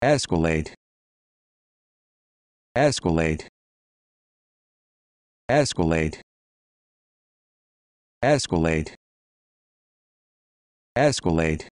Escalade. Escalade. Escalade. Escalade. Escalade.